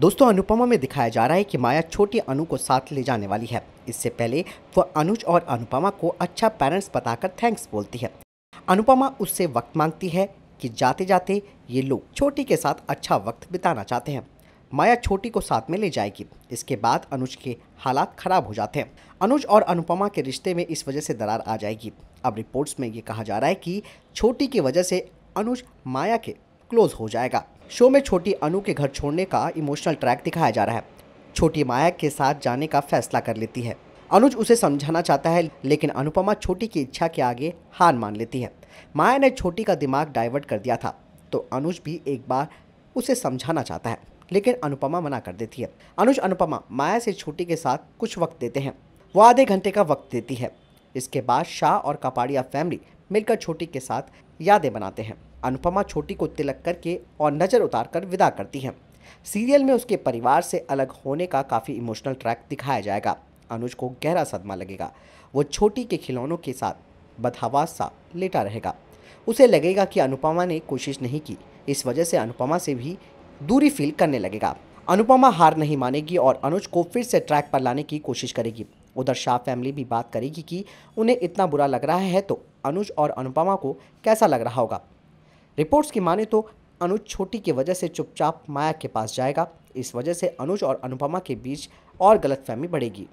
दोस्तों अनुपमा में दिखाया जा रहा है कि माया छोटी अनु को साथ ले जाने वाली है इससे पहले वह अनुज और अनुपमा को अच्छा पेरेंट्स बताकर थैंक्स बोलती है अनुपमा उससे वक्त मांगती है कि जाते जाते ये लोग छोटी के साथ अच्छा वक्त बिताना चाहते हैं माया छोटी को साथ में ले जाएगी इसके बाद अनुज के हालात खराब हो जाते हैं अनुज और अनुपमा के रिश्ते में इस वजह से दरार आ जाएगी अब रिपोर्ट्स में ये कहा जा रहा है कि छोटी की वजह से अनुज माया के क्लोज हो जाएगा शो में छोटी अनु के घर छोड़ने का इमोशनल ट्रैक दिखाया जा रहा है छोटी माया के साथ जाने का फैसला कर लेती है अनुज उसे समझाना चाहता है लेकिन अनुपमा छोटी की इच्छा के आगे हार मान लेती है माया ने छोटी का दिमाग डाइवर्ट कर दिया था तो अनुज भी एक बार उसे समझाना चाहता है लेकिन अनुपमा मना कर देती है अनुज अनुपमा माया से छोटी के साथ कुछ वक्त देते हैं वो आधे घंटे का वक्त देती है इसके बाद शाह और कपाड़िया फैमिली मिलकर छोटी के साथ यादें बनाते हैं अनुपमा छोटी को तिलक करके और नज़र उतार कर विदा करती हैं सीरियल में उसके परिवार से अलग होने का काफ़ी इमोशनल ट्रैक दिखाया जाएगा अनुज को गहरा सदमा लगेगा वो छोटी के खिलौनों के साथ बदहवास सा लेटा रहेगा उसे लगेगा कि अनुपमा ने कोशिश नहीं की इस वजह से अनुपमा से भी दूरी फील करने लगेगा अनुपमा हार नहीं मानेगी और अनुज को फिर से ट्रैक पर लाने की कोशिश करेगी उधर शाह फैमिली भी बात करेगी कि उन्हें इतना बुरा लग रहा है तो अनुज और अनुपमा को कैसा लग रहा होगा रिपोर्ट्स की माने तो अनुज छोटी की वजह से चुपचाप माया के पास जाएगा इस वजह से अनुज और अनुपमा के बीच और गलतफहमी बढ़ेगी